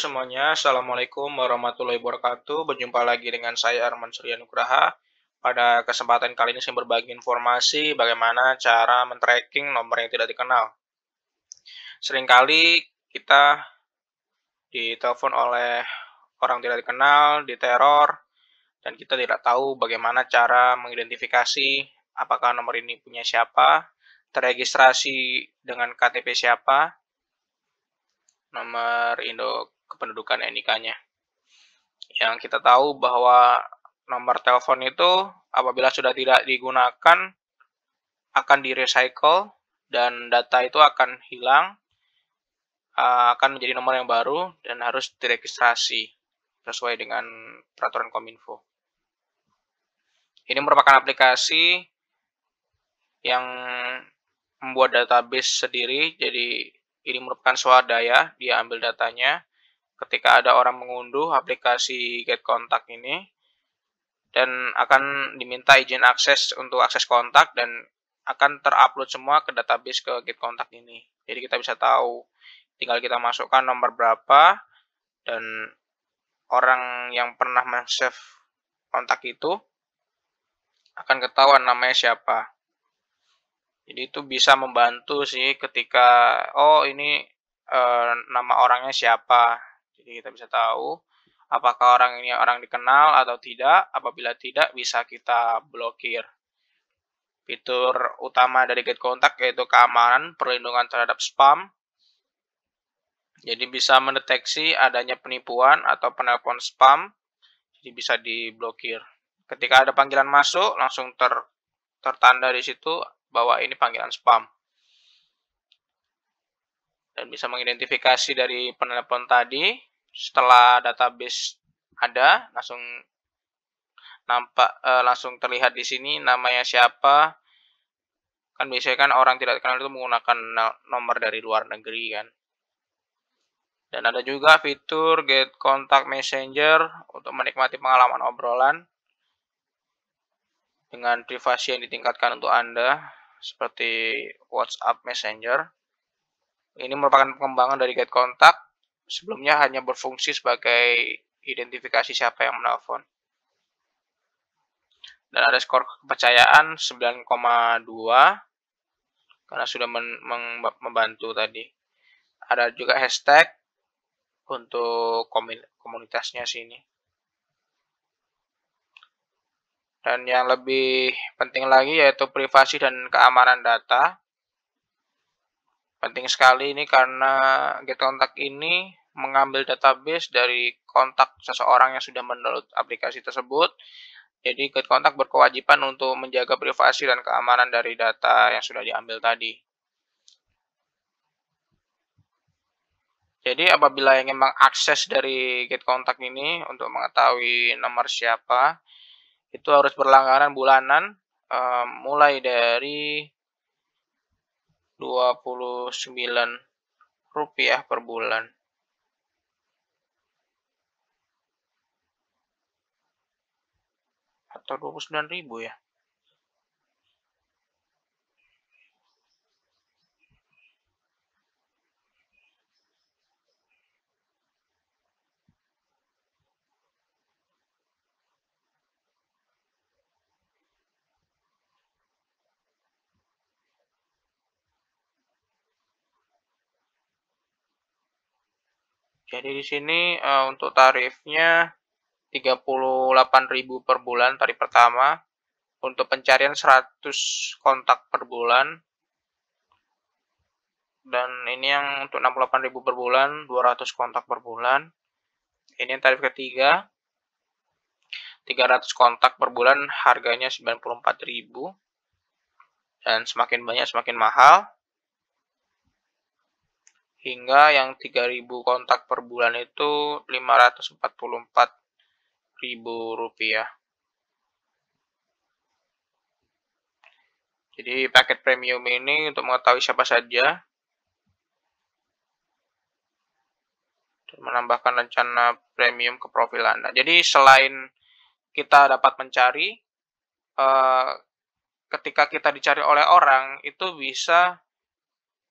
semuanya, Assalamualaikum warahmatullahi wabarakatuh. Berjumpa lagi dengan saya Arman Surya Nugraha. Pada kesempatan kali ini saya berbagi informasi bagaimana cara men-tracking nomor yang tidak dikenal. Seringkali kita ditelepon oleh orang tidak dikenal, diteror, dan kita tidak tahu bagaimana cara mengidentifikasi apakah nomor ini punya siapa, terregistrasi dengan KTP siapa, nomor induk kependudukan NIK-nya. Yang kita tahu bahwa nomor telepon itu apabila sudah tidak digunakan akan di-recycle dan data itu akan hilang, eh, akan menjadi nomor yang baru dan harus diregistrasi sesuai dengan peraturan Kominfo. Ini merupakan aplikasi yang membuat database sendiri, jadi ini merupakan swadaya, dia ambil datanya, ketika ada orang mengunduh aplikasi Get Kontak ini dan akan diminta izin akses untuk akses kontak dan akan terupload semua ke database ke Get Kontak ini. Jadi kita bisa tahu tinggal kita masukkan nomor berapa dan orang yang pernah men-save kontak itu akan ketahuan namanya siapa. Jadi itu bisa membantu sih ketika oh ini e, nama orangnya siapa jadi kita bisa tahu apakah orang ini orang dikenal atau tidak. Apabila tidak, bisa kita blokir. Fitur utama dari Get Kontak yaitu keamanan, perlindungan terhadap spam. Jadi bisa mendeteksi adanya penipuan atau penelpon spam. Jadi bisa diblokir. Ketika ada panggilan masuk, langsung ter, tertanda di situ bahwa ini panggilan spam. Dan bisa mengidentifikasi dari penelpon tadi, setelah database ada langsung nampak e, langsung terlihat di sini namanya siapa kan biasanya kan orang tidak kenal itu menggunakan nomor dari luar negeri kan dan ada juga fitur get contact messenger untuk menikmati pengalaman obrolan dengan privasi yang ditingkatkan untuk Anda seperti WhatsApp Messenger. Ini merupakan pengembangan dari Get Contact sebelumnya hanya berfungsi sebagai identifikasi siapa yang menelpon. Dan ada skor kepercayaan 9,2 karena sudah membantu tadi. Ada juga hashtag untuk komunitasnya sini. Dan yang lebih penting lagi yaitu privasi dan keamanan data. Penting sekali ini karena get kontak ini mengambil database dari kontak seseorang yang sudah mendownload aplikasi tersebut. Jadi get kontak berkewajiban untuk menjaga privasi dan keamanan dari data yang sudah diambil tadi. Jadi apabila yang memang akses dari get kontak ini untuk mengetahui nomor siapa, itu harus berlangganan bulanan um, mulai dari 29 rupiah per bulan. Atau 29 ribu ya. Jadi di sini uh, untuk tarifnya 38.000 per bulan tarif pertama. Untuk pencarian 100 kontak per bulan. Dan ini yang untuk 68.000 per bulan, 200 kontak per bulan. Ini yang tarif ketiga. 300 kontak per bulan harganya 94.000. Dan semakin banyak semakin mahal hingga yang 3000 kontak per bulan itu 544 ribu rupiah. Jadi paket premium ini untuk mengetahui siapa saja menambahkan rencana premium ke profil Anda. Jadi selain kita dapat mencari, eh, ketika kita dicari oleh orang itu bisa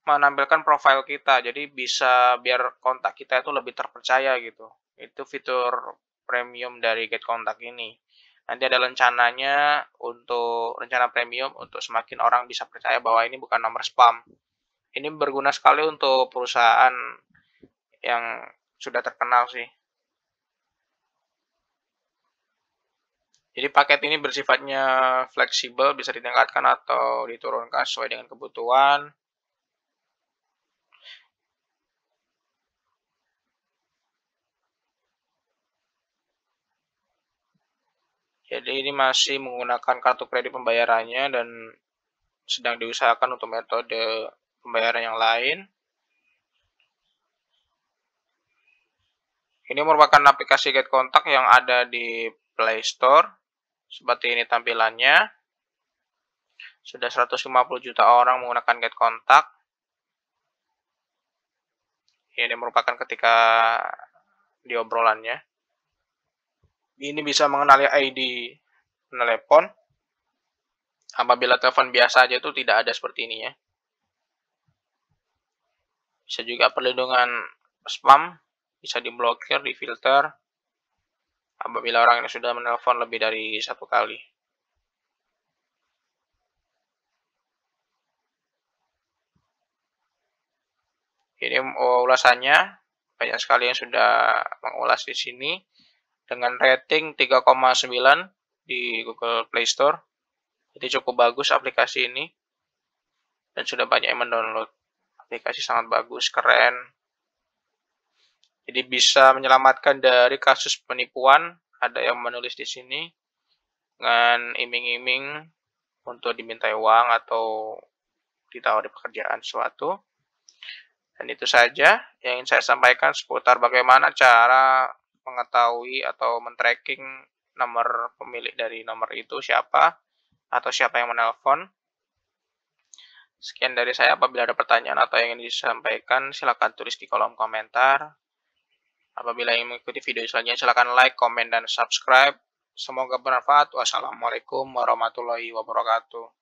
menampilkan profil kita. Jadi bisa biar kontak kita itu lebih terpercaya gitu. Itu fitur premium dari Get Kontak ini. Nanti ada rencananya untuk rencana premium untuk semakin orang bisa percaya bahwa ini bukan nomor spam. Ini berguna sekali untuk perusahaan yang sudah terkenal sih. Jadi paket ini bersifatnya fleksibel, bisa ditingkatkan atau diturunkan sesuai dengan kebutuhan. Jadi ini masih menggunakan kartu kredit pembayarannya dan sedang diusahakan untuk metode pembayaran yang lain. Ini merupakan aplikasi Get Kontak yang ada di Play Store. Seperti ini tampilannya. Sudah 150 juta orang menggunakan Get Kontak. Ini merupakan ketika diobrolannya. Ini bisa mengenali ID telepon. Apabila telepon biasa aja itu tidak ada seperti ini ya. Bisa juga perlindungan spam, bisa diblokir, difilter. Apabila orang yang sudah menelpon lebih dari satu kali. Ini ulasannya banyak sekali yang sudah mengulas di sini dengan rating 3,9 di Google Play Store. Jadi cukup bagus aplikasi ini dan sudah banyak yang mendownload. Aplikasi sangat bagus, keren. Jadi bisa menyelamatkan dari kasus penipuan. Ada yang menulis di sini dengan iming-iming untuk dimintai uang atau ditawari pekerjaan suatu. Dan itu saja yang ingin saya sampaikan seputar bagaimana cara mengetahui atau men-tracking nomor pemilik dari nomor itu siapa atau siapa yang menelpon. Sekian dari saya. Apabila ada pertanyaan atau yang ingin disampaikan, silakan tulis di kolom komentar. Apabila ingin mengikuti video selanjutnya, silakan like, komen, dan subscribe. Semoga bermanfaat. Wassalamualaikum warahmatullahi wabarakatuh.